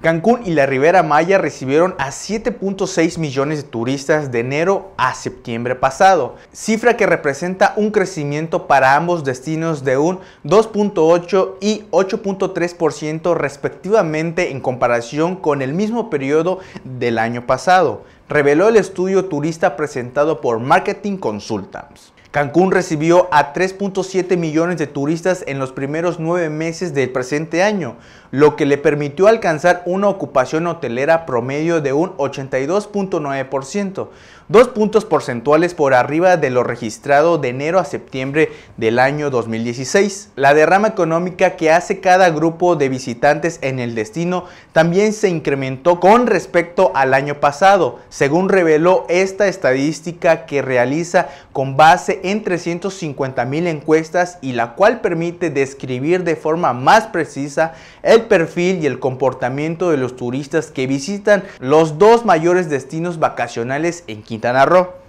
Cancún y la Ribera Maya recibieron a 7.6 millones de turistas de enero a septiembre pasado, cifra que representa un crecimiento para ambos destinos de un 2.8 y 8.3% respectivamente en comparación con el mismo periodo del año pasado, reveló el estudio turista presentado por Marketing Consultants. Cancún recibió a 3.7 millones de turistas en los primeros nueve meses del presente año, lo que le permitió alcanzar una ocupación hotelera promedio de un 82.9%, dos puntos porcentuales por arriba de lo registrado de enero a septiembre del año 2016. La derrama económica que hace cada grupo de visitantes en el destino también se incrementó con respecto al año pasado, según reveló esta estadística que realiza con base en en 350.000 encuestas y la cual permite describir de forma más precisa el perfil y el comportamiento de los turistas que visitan los dos mayores destinos vacacionales en Quintana Roo.